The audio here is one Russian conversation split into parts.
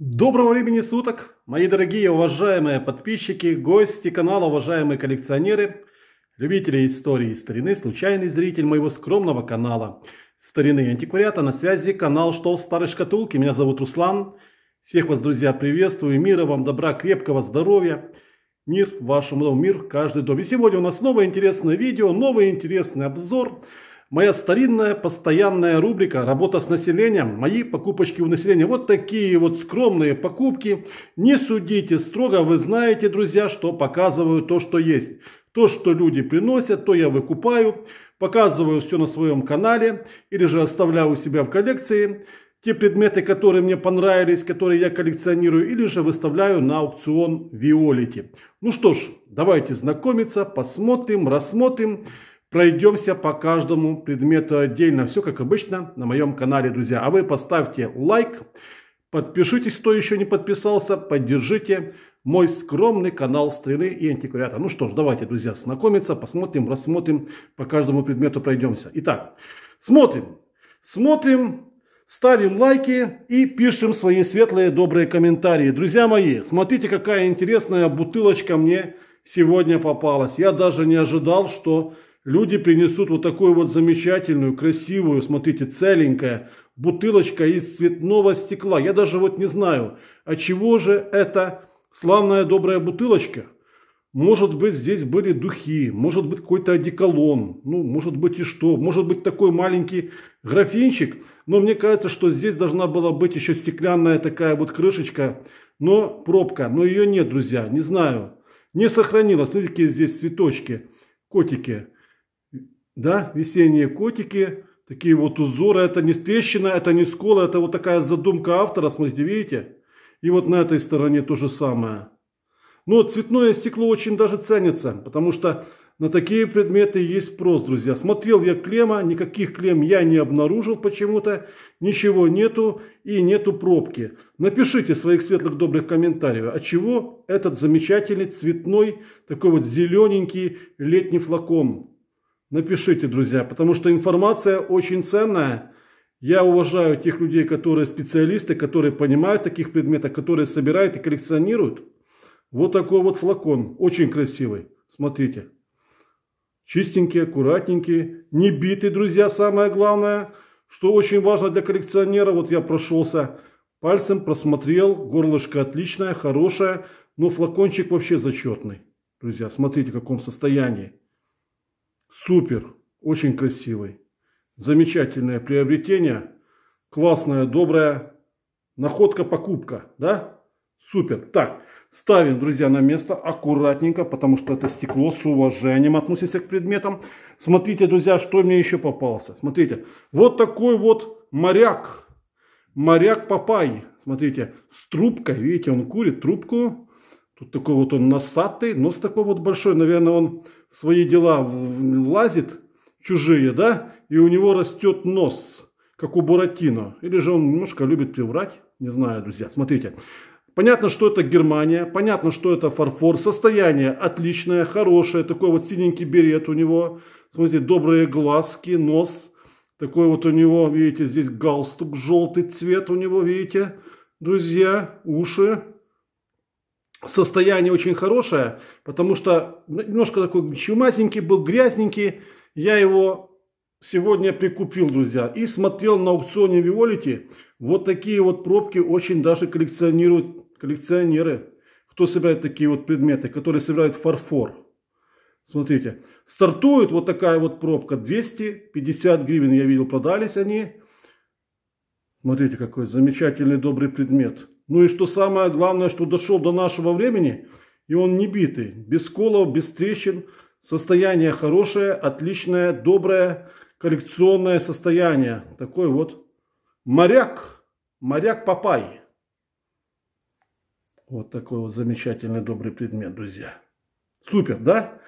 Доброго времени суток, мои дорогие уважаемые подписчики, гости канала, уважаемые коллекционеры, любители истории и старины, случайный зритель моего скромного канала «Старины и антиквариата». На связи канал «Что в старой шкатулке». Меня зовут Руслан. Всех вас, друзья, приветствую. Мира вам, добра, крепкого здоровья. Мир вашему дому, мир каждый дом. И сегодня у нас новое интересное видео, новый интересный обзор – Моя старинная постоянная рубрика «Работа с населением», мои покупочки у населения. Вот такие вот скромные покупки. Не судите строго, вы знаете, друзья, что показываю то, что есть. То, что люди приносят, то я выкупаю, показываю все на своем канале или же оставляю у себя в коллекции те предметы, которые мне понравились, которые я коллекционирую, или же выставляю на аукцион Виолити. Ну что ж, давайте знакомиться, посмотрим, рассмотрим. Пройдемся по каждому предмету отдельно. Все как обычно на моем канале, друзья. А вы поставьте лайк, подпишитесь, кто еще не подписался, поддержите мой скромный канал Стрелы и Антиквариата. Ну что ж, давайте, друзья, знакомиться, посмотрим, рассмотрим, по каждому предмету пройдемся. Итак, смотрим, смотрим, ставим лайки и пишем свои светлые добрые комментарии. Друзья мои, смотрите, какая интересная бутылочка мне сегодня попалась. Я даже не ожидал, что Люди принесут вот такую вот замечательную, красивую, смотрите, целенькая бутылочка из цветного стекла. Я даже вот не знаю, а чего же это славная добрая бутылочка? Может быть, здесь были духи, может быть, какой-то одеколон, ну, может быть, и что, может быть, такой маленький графинчик, но мне кажется, что здесь должна была быть еще стеклянная такая вот крышечка, но пробка, но ее нет, друзья, не знаю, не сохранилось, смотрите, какие здесь цветочки, котики, да, весенние котики, такие вот узоры, это не трещина, это не скола, это вот такая задумка автора, смотрите, видите? И вот на этой стороне то же самое. Но цветное стекло очень даже ценится, потому что на такие предметы есть спрос, друзья. Смотрел я клемма, никаких клем я не обнаружил почему-то, ничего нету и нету пробки. Напишите своих светлых добрых комментариев, от чего этот замечательный цветной, такой вот зелененький летний флакон. Напишите, друзья, потому что информация очень ценная. Я уважаю тех людей, которые специалисты, которые понимают таких предметов, которые собирают и коллекционируют. Вот такой вот флакон, очень красивый, смотрите. Чистенький, аккуратненький, не битый, друзья, самое главное, что очень важно для коллекционера. Вот я прошелся пальцем, просмотрел, горлышко отличное, хорошее, но флакончик вообще зачетный. Друзья, смотрите, в каком состоянии. Супер, очень красивый. Замечательное приобретение. Классная, добрая находка-покупка, да? Супер. Так, ставим, друзья, на место аккуратненько, потому что это стекло, с уважением относимся к предметам. Смотрите, друзья, что мне еще попался. Смотрите, вот такой вот моряк. Моряк Папай. Смотрите, с трубкой, видите, он курит трубку. Тут такой вот он носатый, с такой вот большой, наверное, он свои дела влазит, чужие, да, и у него растет нос, как у Буратино. Или же он немножко любит приврать, не знаю, друзья. Смотрите, Понятно, что это Германия, понятно, что это фарфор. Состояние отличное, хорошее, такой вот синенький берет у него. Смотрите, добрые глазки, нос. Такой вот у него, видите, здесь галстук, желтый цвет у него, видите, друзья, уши состояние очень хорошее, потому что немножко такой чумазенький был, грязненький. Я его сегодня прикупил, друзья, и смотрел на аукционе Виолити. Вот такие вот пробки очень даже коллекционируют коллекционеры, кто собирает такие вот предметы, которые собирают фарфор. Смотрите, стартует вот такая вот пробка, 250 гривен, я видел, продались они. Смотрите, какой замечательный добрый предмет. Ну и что самое главное, что дошел до нашего времени, и он не битый. Без сколов, без трещин. Состояние хорошее, отличное, доброе, коллекционное состояние. Такой вот моряк, моряк Папай. Вот такой вот замечательный, добрый предмет, друзья. Супер, да?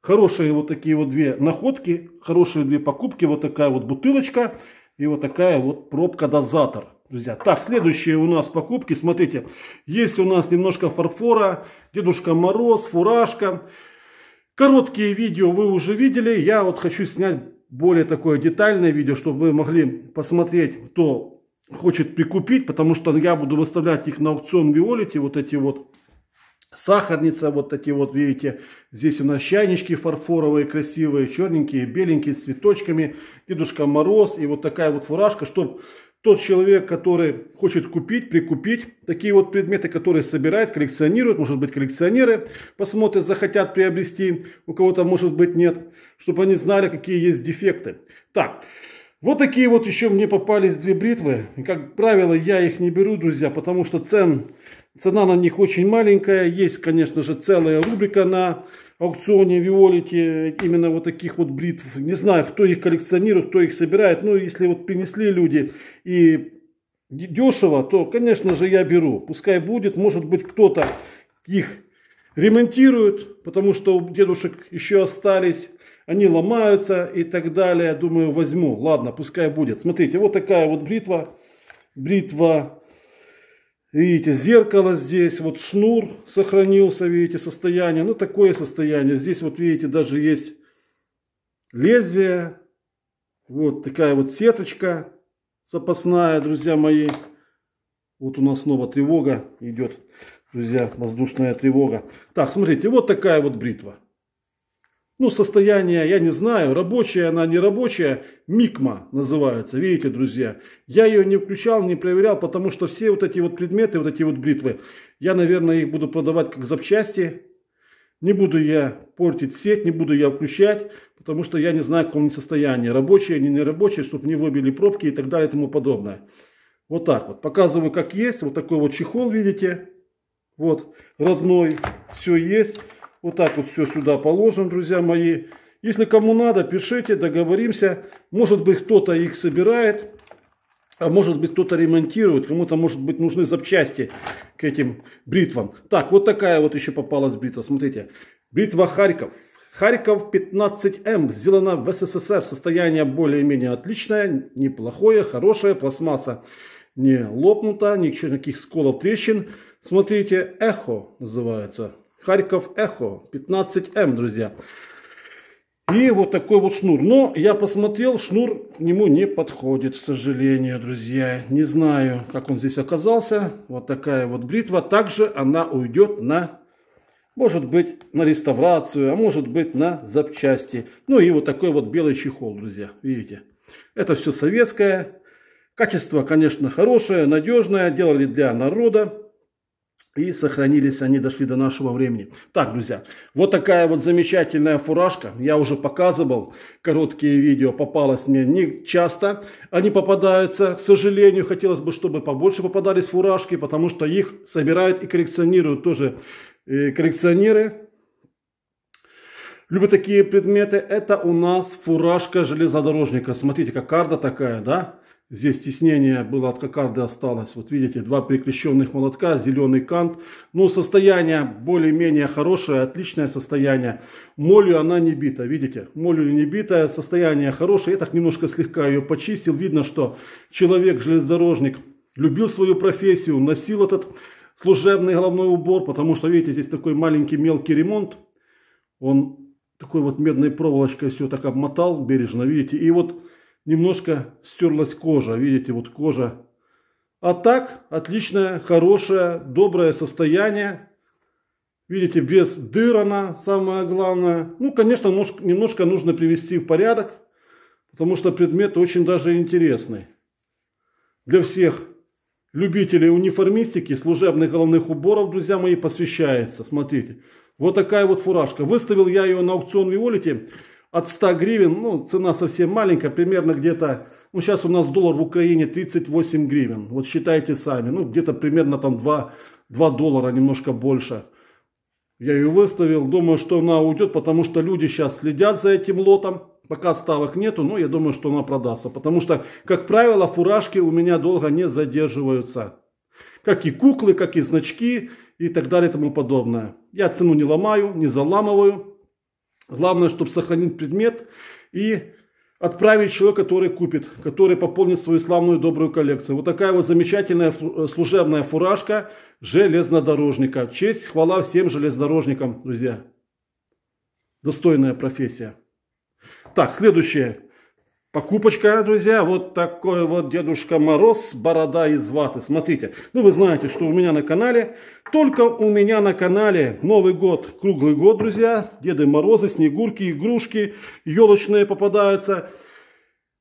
Хорошие вот такие вот две находки, хорошие две покупки. Вот такая вот бутылочка и вот такая вот пробка-дозатор друзья. Так, следующие у нас покупки. Смотрите, есть у нас немножко фарфора, Дедушка Мороз, фуражка. Короткие видео вы уже видели. Я вот хочу снять более такое детальное видео, чтобы вы могли посмотреть, кто хочет прикупить, потому что я буду выставлять их на аукцион Виолити, вот эти вот сахарница, вот такие вот, видите, здесь у нас чайнички фарфоровые, красивые, черненькие, беленькие, с цветочками, Дедушка Мороз и вот такая вот фуражка, чтобы тот человек, который хочет купить, прикупить такие вот предметы, которые собирает, коллекционирует, может быть коллекционеры посмотрят, захотят приобрести, у кого-то может быть нет, чтобы они знали, какие есть дефекты. Так, вот такие вот еще мне попались две бритвы. Как правило, я их не беру, друзья, потому что цен, цена на них очень маленькая. Есть, конечно же, целая рубрика на аукционе Виолити именно вот таких вот бритв. Не знаю, кто их коллекционирует, кто их собирает. Но если вот принесли люди и дешево, то, конечно же, я беру. Пускай будет, может быть, кто-то их ремонтирует, потому что у дедушек еще остались, они ломаются и так далее. Думаю, возьму. Ладно, пускай будет. Смотрите, вот такая вот бритва. Бритва Видите, зеркало здесь, вот шнур сохранился, видите, состояние. Ну, такое состояние. Здесь вот, видите, даже есть лезвие. Вот такая вот сеточка запасная, друзья мои. Вот у нас снова тревога идет, друзья, воздушная тревога. Так, смотрите, вот такая вот бритва ну, состояние, я не знаю, рабочая она, не рабочая, микма называется, видите, друзья. Я ее не включал, не проверял, потому что все вот эти вот предметы, вот эти вот бритвы, я, наверное, их буду продавать как запчасти. Не буду я портить сеть, не буду я включать, потому что я не знаю, в каком состоянии. Рабочая, не нерабочие, чтобы не выбили пробки и так далее и тому подобное. Вот так вот. Показываю, как есть. Вот такой вот чехол, видите. Вот, родной, все есть. Вот так вот все сюда положим, друзья мои. Если кому надо, пишите, договоримся. Может быть, кто-то их собирает, а может быть, кто-то ремонтирует. Кому-то, может быть, нужны запчасти к этим бритвам. Так, вот такая вот еще попалась бритва. Смотрите, бритва Харьков. Харьков 15М эм. сделана в СССР. Состояние более-менее отличное, неплохое, хорошее. Пластмасса не лопнута, никаких сколов, трещин. Смотрите, эхо называется Харьков Эхо 15М, друзья. И вот такой вот шнур. Но я посмотрел, шнур к нему не подходит, к сожалению, друзья. Не знаю, как он здесь оказался. Вот такая вот бритва. Также она уйдет на, может быть, на реставрацию, а может быть, на запчасти. Ну и вот такой вот белый чехол, друзья. Видите? Это все советское. Качество, конечно, хорошее, надежное. Делали для народа. И сохранились они, дошли до нашего времени. Так, друзья, вот такая вот замечательная фуражка. Я уже показывал короткие видео, попалось мне не часто. Они попадаются, к сожалению, хотелось бы, чтобы побольше попадались фуражки, потому что их собирают и коллекционируют тоже и э, коллекционеры. Любые такие предметы. Это у нас фуражка железнодорожника. Смотрите, как карта такая, да? Здесь теснение было от кокарды осталось. Вот видите, два перекрещенных молотка, зеленый кант. Ну, состояние более-менее хорошее, отличное состояние. Молью она не бита, видите? Молью не битая, состояние хорошее. Я так немножко слегка ее почистил. Видно, что человек-железнодорожник любил свою профессию, носил этот служебный головной убор, потому что, видите, здесь такой маленький мелкий ремонт. Он такой вот медной проволочкой все так обмотал бережно, видите? И вот немножко стерлась кожа, видите, вот кожа. А так, отличное, хорошее, доброе состояние. Видите, без дыр она, самое главное. Ну, конечно, немножко нужно привести в порядок, потому что предмет очень даже интересный. Для всех любителей униформистики, служебных головных уборов, друзья мои, посвящается. Смотрите, вот такая вот фуражка. Выставил я ее на аукцион Виолити от 100 гривен, ну, цена совсем маленькая, примерно где-то, ну, сейчас у нас доллар в Украине 38 гривен, вот считайте сами, ну, где-то примерно там 2, 2 доллара, немножко больше. Я ее выставил, думаю, что она уйдет, потому что люди сейчас следят за этим лотом, пока ставок нету, но я думаю, что она продастся, потому что, как правило, фуражки у меня долго не задерживаются. Как и куклы, как и значки и так далее и тому подобное. Я цену не ломаю, не заламываю, Главное, чтобы сохранить предмет и отправить человека, который купит, который пополнит свою славную добрую коллекцию. Вот такая вот замечательная э, служебная фуражка железнодорожника. Честь, хвала всем железнодорожникам, друзья. Достойная профессия. Так, следующее. Покупочка, друзья, вот такой вот Дедушка Мороз, борода из ваты. Смотрите, ну вы знаете, что у меня на канале, только у меня на канале Новый год, круглый год, друзья. Деды Морозы, Снегурки, игрушки, елочные попадаются.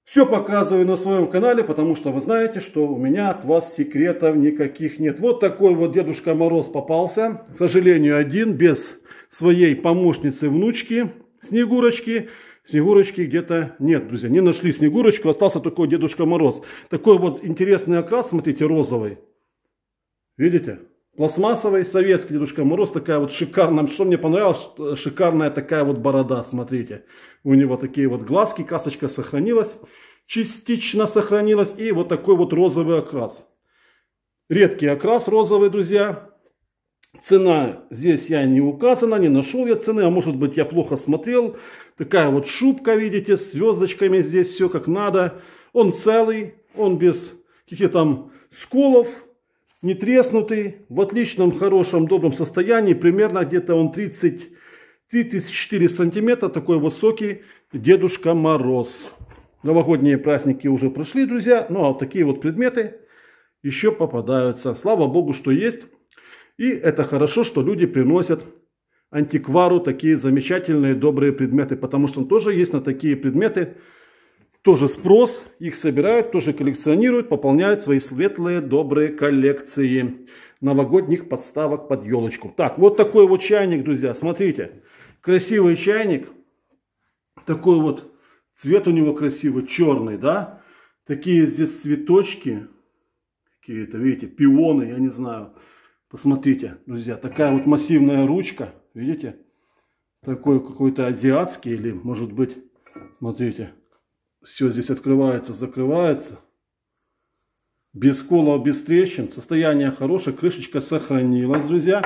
Все показываю на своем канале, потому что вы знаете, что у меня от вас секретов никаких нет. Вот такой вот Дедушка Мороз попался. К сожалению, один, без своей помощницы внучки Снегурочки. Снегурочки где-то нет, друзья, не нашли Снегурочку, остался такой Дедушка Мороз. Такой вот интересный окрас, смотрите, розовый. Видите? Пластмассовый советский Дедушка Мороз, такая вот шикарная, что мне понравилось, шикарная такая вот борода, смотрите. У него такие вот глазки, касочка сохранилась, частично сохранилась, и вот такой вот розовый окрас. Редкий окрас розовый, друзья, Цена здесь я не указана, не нашел я цены, а может быть я плохо смотрел. Такая вот шубка, видите, с звездочками здесь все как надо. Он целый, он без каких-то там сколов, не треснутый, в отличном, хорошем, добром состоянии. Примерно где-то он 30 34 сантиметра, такой высокий Дедушка Мороз. Новогодние праздники уже прошли, друзья. Ну, а такие вот предметы еще попадаются. Слава Богу, что есть. И это хорошо, что люди приносят антиквару такие замечательные добрые предметы, потому что он тоже есть на такие предметы тоже спрос, их собирают, тоже коллекционируют, пополняют свои светлые добрые коллекции новогодних подставок под елочку. Так, вот такой вот чайник, друзья, смотрите, красивый чайник, такой вот цвет у него красивый, черный, да, такие здесь цветочки, какие-то, видите, пионы, я не знаю, Посмотрите, друзья, такая вот массивная ручка, видите? Такой какой-то азиатский или, может быть, смотрите, все здесь открывается, закрывается. Без колов, без трещин, состояние хорошее, крышечка сохранилась, друзья.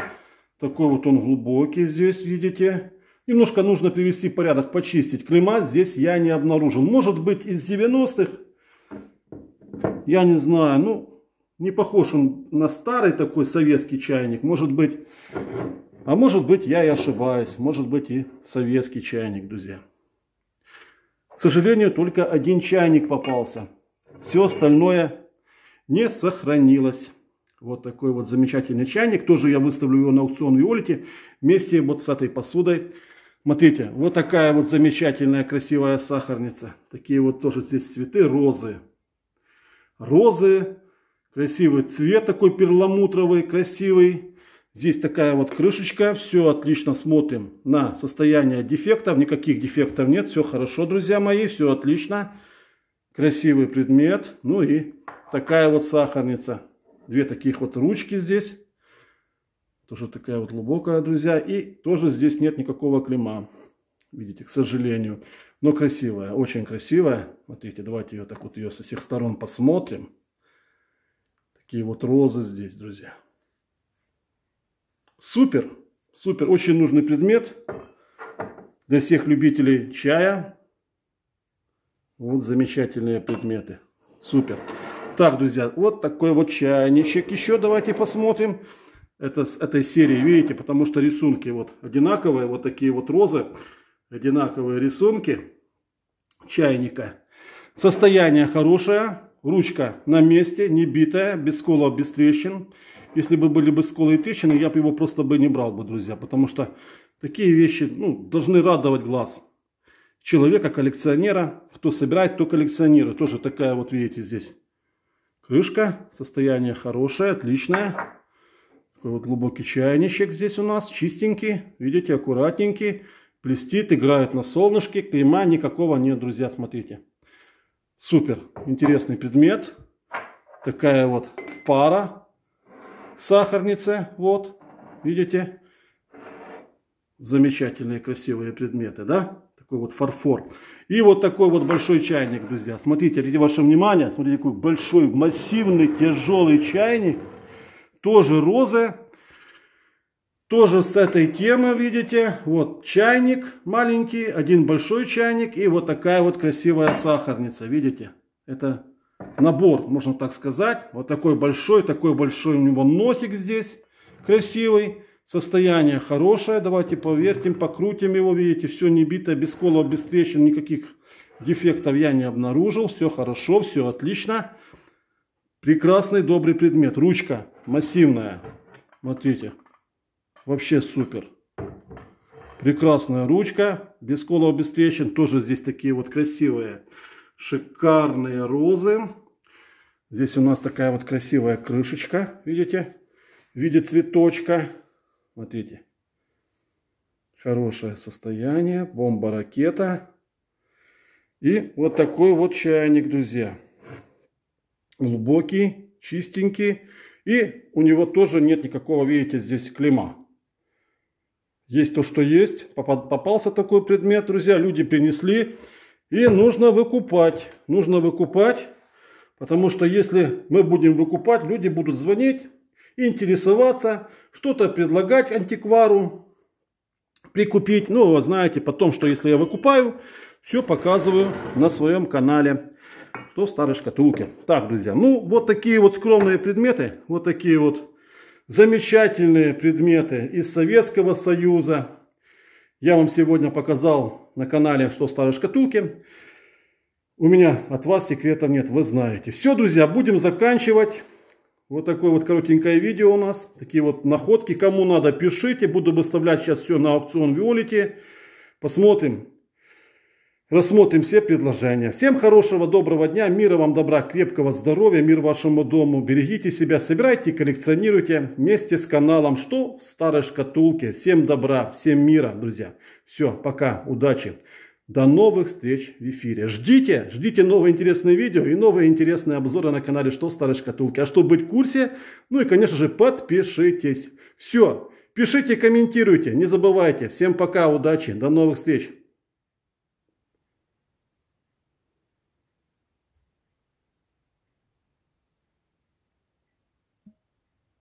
Такой вот он глубокий здесь, видите. Немножко нужно привести порядок, почистить. Клима здесь я не обнаружил. Может быть из 90-х, я не знаю, ну не похож он на старый такой советский чайник. Может быть, а может быть я и ошибаюсь. Может быть и советский чайник, друзья. К сожалению, только один чайник попался. Все остальное не сохранилось. Вот такой вот замечательный чайник. Тоже я выставлю его на аукцион в Иолите вместе вот с этой посудой. Смотрите, вот такая вот замечательная красивая сахарница. Такие вот тоже здесь цветы, розы. Розы Красивый цвет такой перламутровый, красивый. Здесь такая вот крышечка. Все отлично смотрим на состояние дефектов. Никаких дефектов нет. Все хорошо, друзья мои. Все отлично. Красивый предмет. Ну и такая вот сахарница. Две таких вот ручки здесь. Тоже такая вот глубокая, друзья. И тоже здесь нет никакого клейма. Видите, к сожалению. Но красивая, очень красивая. Смотрите, давайте ее так вот ее со всех сторон посмотрим. Такие вот розы здесь, друзья. Супер, супер. Очень нужный предмет для всех любителей чая. Вот замечательные предметы. Супер. Так, друзья, вот такой вот чайничек. Еще давайте посмотрим. Это с этой серии, видите, потому что рисунки вот одинаковые. Вот такие вот розы, одинаковые рисунки чайника. Состояние хорошее. Ручка на месте, не битая, без сколов, без трещин. Если бы были бы сколы и трещины, я бы его просто бы не брал бы, друзья. Потому что такие вещи ну, должны радовать глаз человека, коллекционера. Кто собирает, то коллекционирует. Тоже такая вот, видите, здесь крышка. Состояние хорошее, отличное. Такой вот глубокий чайничек здесь у нас, чистенький. Видите, аккуратненький. Блестит, играет на солнышке. Клейма никакого нет, друзья, смотрите. Супер интересный предмет. Такая вот пара сахарницы Вот, видите? Замечательные красивые предметы, да? Такой вот фарфор. И вот такой вот большой чайник, друзья. Смотрите, ради ваше внимание, смотрите, какой большой, массивный, тяжелый чайник. Тоже розы тоже с этой темы, видите, вот чайник маленький, один большой чайник и вот такая вот красивая сахарница, видите. Это набор, можно так сказать. Вот такой большой, такой большой у него носик здесь, красивый. Состояние хорошее, давайте повертим, покрутим его, видите, все не битое, без колов, без трещин, никаких дефектов я не обнаружил. Все хорошо, все отлично. Прекрасный, добрый предмет. Ручка массивная. Смотрите. Вообще супер. Прекрасная ручка. Без колов, без трещин. Тоже здесь такие вот красивые, шикарные розы. Здесь у нас такая вот красивая крышечка. Видите? В виде цветочка. Смотрите. Хорошее состояние. Бомба-ракета. И вот такой вот чайник, друзья. Глубокий, чистенький. И у него тоже нет никакого, видите, здесь клима. Есть то, что есть. Попался такой предмет, друзья, люди принесли. И нужно выкупать. Нужно выкупать, потому что если мы будем выкупать, люди будут звонить, интересоваться, что-то предлагать антиквару, прикупить. Ну, вы знаете, потом, что если я выкупаю, все показываю на своем канале, что в старой шкатулке. Так, друзья, ну вот такие вот скромные предметы, вот такие вот замечательные предметы из Советского Союза. Я вам сегодня показал на канале «Что старые шкатулки. У меня от вас секретов нет, вы знаете. Все, друзья, будем заканчивать. Вот такое вот коротенькое видео у нас. Такие вот находки. Кому надо, пишите. Буду выставлять сейчас все на аукцион Виолити. Посмотрим, рассмотрим все предложения. Всем хорошего, доброго дня, мира вам, добра, крепкого здоровья, мир вашему дому. Берегите себя, собирайте, коллекционируйте вместе с каналом «Что в старой шкатулке». Всем добра, всем мира, друзья. Все, пока, удачи. До новых встреч в эфире. Ждите, ждите новые интересные видео и новые интересные обзоры на канале «Что в старой шкатулке». А чтобы быть в курсе, ну и, конечно же, подпишитесь. Все, пишите, комментируйте, не забывайте. Всем пока, удачи, до новых встреч.